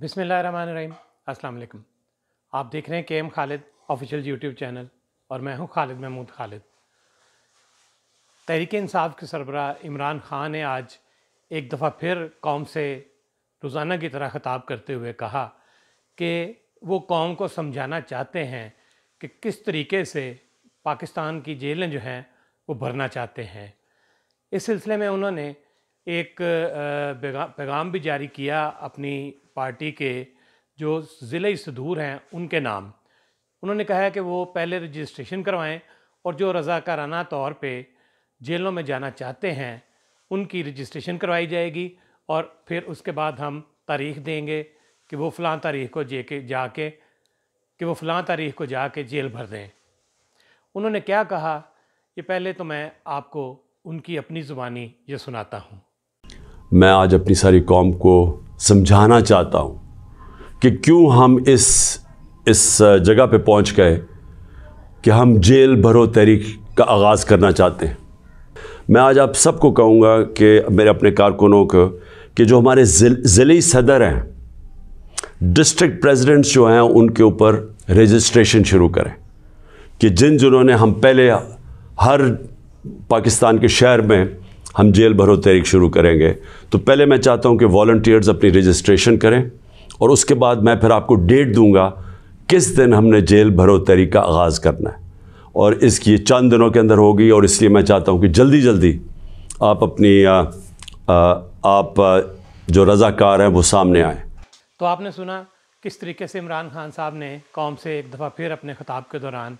बिसमीम अस्सलाम आप देख रहे हैं K M Khalid official YouTube channel और मैं हूं खालिद महमूद खालिद तहरीक इंसाफ के सरबरा इमरान ख़ान ने आज एक दफ़ा फिर कौम से रोज़ाना की तरह ख़ताब करते हुए कहा कि वो कौम को समझाना चाहते हैं कि किस तरीके से पाकिस्तान की जेलें जो हैं वो भरना चाहते हैं इस सिलसिले में उन्होंने एक पैगाम भी जारी किया अपनी पार्टी के जो ज़िले से दूर हैं उनके नाम उन्होंने कहा है कि वो पहले रजिस्ट्रेशन करवाएं और जो रज़ाकाराना तौर पे जेलों में जाना चाहते हैं उनकी रजिस्ट्रेशन करवाई जाएगी और फिर उसके बाद हम तारीख देंगे कि वो फ़लाँ तारीख को जे के जाके कि वो फ़लाँ तारीख को जाके जेल भर दें उन्होंने क्या कहा ये पहले तो मैं आपको उनकी अपनी ज़ुबानी ये सुनाता हूँ मैं आज अपनी सारी कौम को समझाना चाहता हूँ कि क्यों हम इस इस जगह पे पहुँच गए कि हम जेल भरो तहरीक का आगाज़ करना चाहते हैं मैं आज आप सबको कहूँगा कि मेरे अपने कारकुनों को कि जो हमारे ज़िली सदर हैं डिस्ट्रिक्ट प्रेसिडेंट्स जो हैं उनके ऊपर रजिस्ट्रेशन शुरू करें कि जिन जिन्होंने हम पहले हर पाकिस्तान के शहर में हम जेल भरो तहरीक शुरू करेंगे तो पहले मैं चाहता हूँ कि वॉल्टियर्स अपनी रजिस्ट्रेशन करें और उसके बाद मैं फिर आपको डेट दूँगा किस दिन हमने जेल भरो तहरीक का आगाज़ करना है और इसकी ये चंद दिनों के अंदर होगी और इसलिए मैं चाहता हूँ कि जल्दी जल्दी आप अपनी आ, आ, आप जो रज़ाकार हैं वो सामने आए तो आपने सुना किस तरीके से इमरान खान साहब ने कौम से एक दफ़ा फिर अपने ख़ताब के दौरान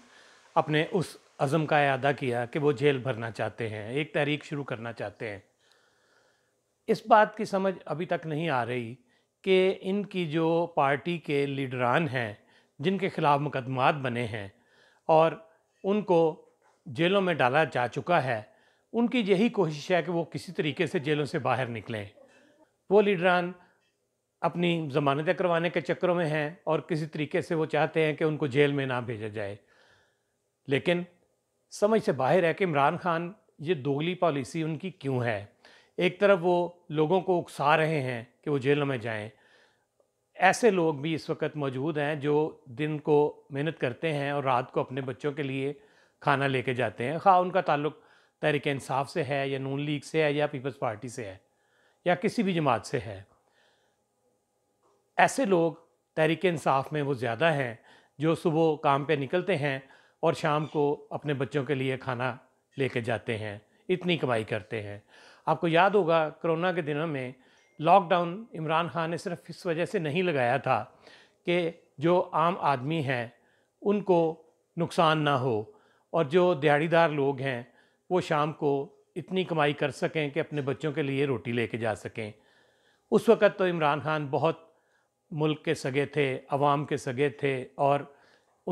अपने उस अज़म का अदा किया कि वो जेल भरना चाहते हैं एक तहरीक शुरू करना चाहते हैं इस बात की समझ अभी तक नहीं आ रही कि इनकी जो पार्टी के लीडरान हैं जिनके ख़िलाफ़ मुकदमात बने हैं और उनको जेलों में डाला जा चुका है उनकी यही कोशिश है कि वो किसी तरीके से जेलों से बाहर निकलें वो लीडरान अपनी ज़मानतें करवाने के चक्करों में हैं और किसी तरीके से वो चाहते हैं कि उनको जेल में ना भेजा जाए लेकिन समझ से बाहर है कि इमरान खान ये दोगली पॉलिसी उनकी क्यों है एक तरफ वो लोगों को उकसा रहे हैं कि वो जेलों में जाएं ऐसे लोग भी इस वक्त मौजूद हैं जो दिन को मेहनत करते हैं और रात को अपने बच्चों के लिए खाना लेके जाते हैं खा उनका ताल्लुक तहरीक इंसाफ से है या नून लीग से है या पीपल्स पार्टी से है या किसी भी जमात से है ऐसे लोग तहरीक इंसाफ में वो ज़्यादा हैं जो सुबह काम पे निकलते हैं और शाम को अपने बच्चों के लिए खाना लेके जाते हैं इतनी कमाई करते हैं आपको याद होगा कोरोना के दिनों में लॉकडाउन इमरान खान ने सिर्फ इस वजह से नहीं लगाया था कि जो आम आदमी हैं उनको नुकसान ना हो और जो दिहाड़ीदार लोग हैं वो शाम को इतनी कमाई कर सकें कि अपने बच्चों के लिए रोटी लेके जा सकें उस वक़्त तो इमरान खान बहुत मुल्क के सगे थे आवाम के सगे थे और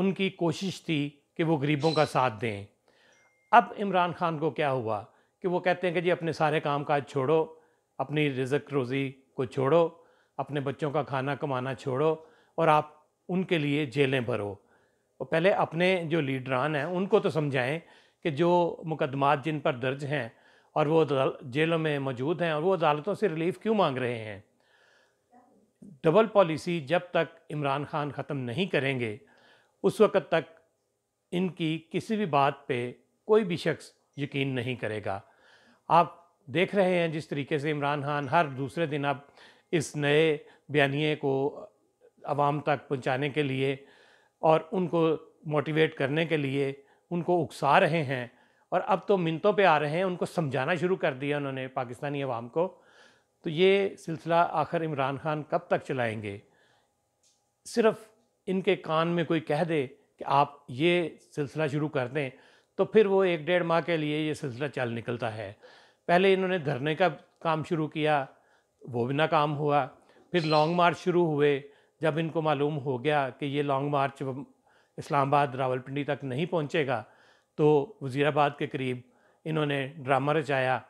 उनकी कोशिश थी कि वो गरीबों का साथ दें अब इमरान खान को क्या हुआ कि वो कहते हैं कि जी अपने सारे काम काज छोड़ो अपनी रिजक रोज़ी को छोड़ो अपने बच्चों का खाना कमाना छोड़ो और आप उनके लिए जेलें भरो और पहले अपने जो लीडरान हैं उनको तो समझाएं कि जो मुकदमात जिन पर दर्ज हैं और वो जेलों में मौजूद हैं और वो अदालतों से रिलीफ क्यों मांग रहे हैं डबल पॉलिसी जब तक इमरान खान ख़त्म नहीं करेंगे उस वक़्त तक इनकी किसी भी बात पे कोई भी शख्स यकीन नहीं करेगा आप देख रहे हैं जिस तरीके से इमरान खान हर दूसरे दिन अब इस नए बयानिए को आवाम तक पहुंचाने के लिए और उनको मोटिवेट करने के लिए उनको उकसा रहे हैं और अब तो मिनतों पे आ रहे हैं उनको समझाना शुरू कर दिया उन्होंने पाकिस्तानी अवाम को तो ये सिलसिला आखिर इमरान खान कब तक चलाएंगे सिर्फ इनके कान में कोई कह दे कि आप ये सिलसिला शुरू कर दें तो फिर वो एक डेढ़ माह के लिए ये सिलसिला चल निकलता है पहले इन्होंने धरने का काम शुरू किया वो भी नाकाम हुआ फिर लॉन्ग मार्च शुरू हुए जब इनको मालूम हो गया कि ये लॉन्ग मार्च इस्लामाबाद रावलपिंडी तक नहीं पहुंचेगा तो वज़ीराबाद के करीब इन्होंने ड्रामा रचाया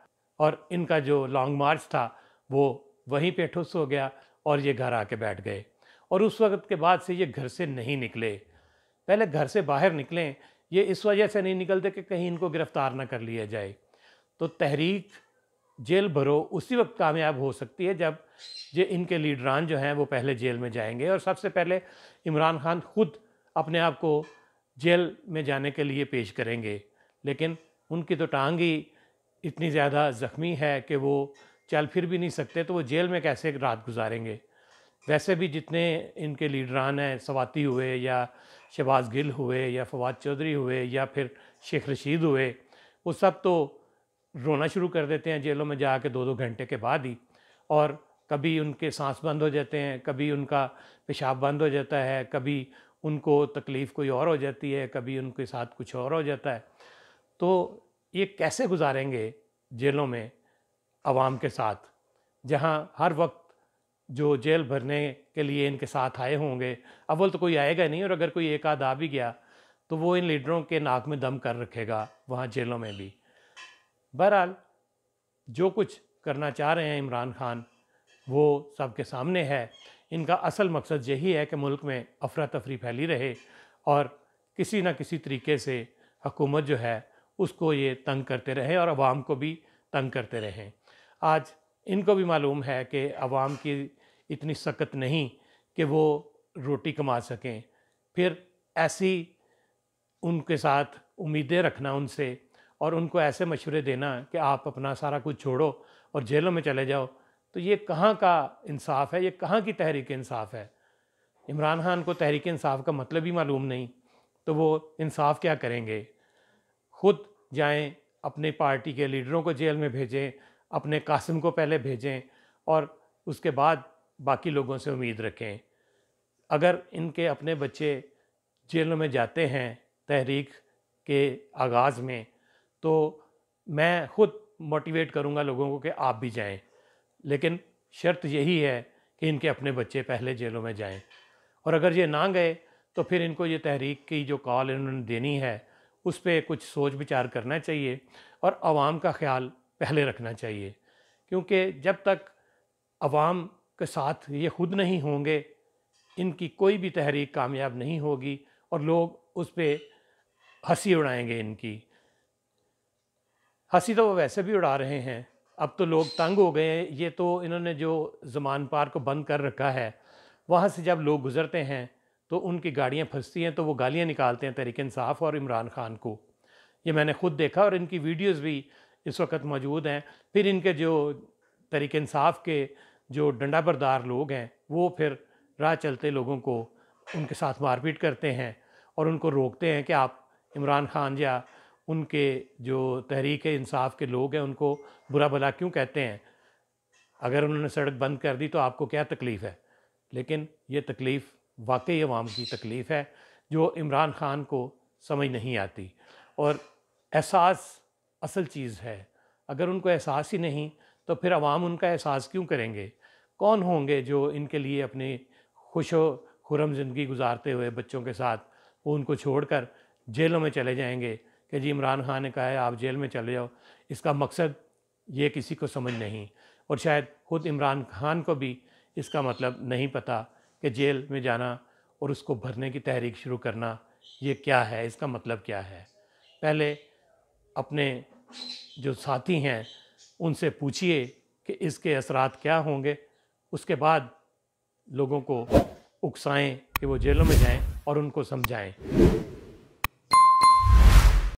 और इनका जो लॉन्ग मार्च था वो वहीं पे ठुस हो गया और ये घर आके बैठ गए और उस वक्त के बाद से ये घर से नहीं निकले पहले घर से बाहर निकलें ये इस वजह से नहीं निकलते कि कहीं इनको गिरफ्तार ना कर लिया जाए तो तहरीक जेल भरो उसी वक्त कामयाब हो सकती है जब ये इनके लीडरान जो हैं वो पहले जेल में जाएंगे और सबसे पहले इमरान खान खुद अपने आप को जेल में जाने के लिए पेश करेंगे लेकिन उनकी तो टांग ही इतनी ज़्यादा ज़ख्मी है कि वो चल फिर भी नहीं सकते तो वो जेल में कैसे रात गुजारेंगे वैसे भी जितने इनके लीडरान हैं सवाती हुए या शहबाज गिल हुए या फवाद चौधरी हुए या फिर शेख रशीद हुए वो सब तो रोना शुरू कर देते हैं जेलों में जा के दो दो घंटे के बाद ही और कभी उनके सांस बंद हो जाते हैं कभी उनका पेशाब बंद हो जाता है कभी उनको तकलीफ़ कोई और हो जाती है कभी उनके साथ कुछ और हो जाता है तो ये कैसे गुजारेंगे जेलों में आवाम के साथ जहाँ हर वक्त जो जेल भरने के लिए इनके साथ आए होंगे अव्वल तो कोई आएगा नहीं और अगर कोई एक आध आ भी गया तो वो इन लीडरों के नाक में दम कर रखेगा वहाँ जेलों में भी बहरहाल जो कुछ करना चाह रहे हैं इमरान खान वो सबके सामने है इनका असल मकसद यही है कि मुल्क में अफरा तफरी फैली रहे और किसी न किसी तरीके से हकूमत जो है उसको ये तंग करते रहें और आवाम को भी तंग करते रहें आज इनको भी मालूम है कि आवाम की इतनी सख्त नहीं कि वो रोटी कमा सकें फिर ऐसी उनके साथ उम्मीदें रखना उनसे और उनको ऐसे मशवरे देना कि आप अपना सारा कुछ छोड़ो और जेलों में चले जाओ तो ये कहाँ का इंसाफ है ये कहाँ की तहरीक इंसाफ है इमरान खान को तहरीक इंसाफ का मतलब ही मालूम नहीं तो वो इंसाफ क्या करेंगे खुद जाएं अपने पार्टी के लीडरों को जेल में भेजें अपने कासिम को पहले भेजें और उसके बाद बाकी लोगों से उम्मीद रखें अगर इनके अपने बच्चे जेलों में जाते हैं तहरीक के आगाज़ में तो मैं ख़ुद मोटिवेट करूँगा लोगों को कि आप भी जाएं लेकिन शर्त यही है कि इनके अपने बच्चे पहले जेलों में जाएं और अगर ये ना गए तो फिर इनको ये तहरीक की जो कॉल इन्होंने देनी है उस पर कुछ सोच विचार करना चाहिए और आवाम का ख्याल पहले रखना चाहिए क्योंकि जब तक अवाम के साथ ये खुद नहीं होंगे इनकी कोई भी तहरीक कामयाब नहीं होगी और लोग उस पर हंसी उड़ाएंगे इनकी हंसी तो वो वैसे भी उड़ा रहे हैं अब तो लोग तंग हो गए हैं ये तो इन्होंने जो जमान पार को बंद कर रखा है वहाँ से जब लोग गुज़रते हैं तो उनकी गाड़ियाँ फंसती हैं तो वो गालियाँ निकालते हैं तरीक़ानसाफ़ और इमरान खान को ये मैंने खुद देखा और इनकी वीडियोज़ भी इस वक्त मौजूद हैं फिर इनके जो तरीक इंसाफ के जो डंडा बरदार लोग हैं वो फिर राह चलते लोगों को उनके साथ मारपीट करते हैं और उनको रोकते हैं कि आप इमरान खान या उनके जो तहरीक इंसाफ के लोग हैं उनको बुरा भला क्यों कहते हैं अगर उन्होंने सड़क बंद कर दी तो आपको क्या तकलीफ़ है लेकिन ये तकलीफ़ वाकई अवाम की तकलीफ़ है जो इमरान खान को समझ नहीं आती और एहसास असल चीज़ है अगर उनको एहसास ही नहीं तो फिर आवाम उनका एहसास क्यों करेंगे कौन होंगे जो इनके लिए अपनी खुश खुरम ज़िंदगी गुजारते हुए बच्चों के साथ वो उनको छोड़कर जेलों में चले जाएंगे कि जी इमरान खान ने कहा है आप जेल में चले जाओ इसका मकसद ये किसी को समझ नहीं और शायद खुद इमरान खान को भी इसका मतलब नहीं पता कि जेल में जाना और उसको भरने की तहरीक शुरू करना ये क्या है इसका मतलब क्या है पहले अपने जो साथी हैं उनसे पूछिए कि इसके असरात क्या होंगे उसके बाद लोगों को उकसाएं कि वो जेलों में जाएं और उनको समझाएं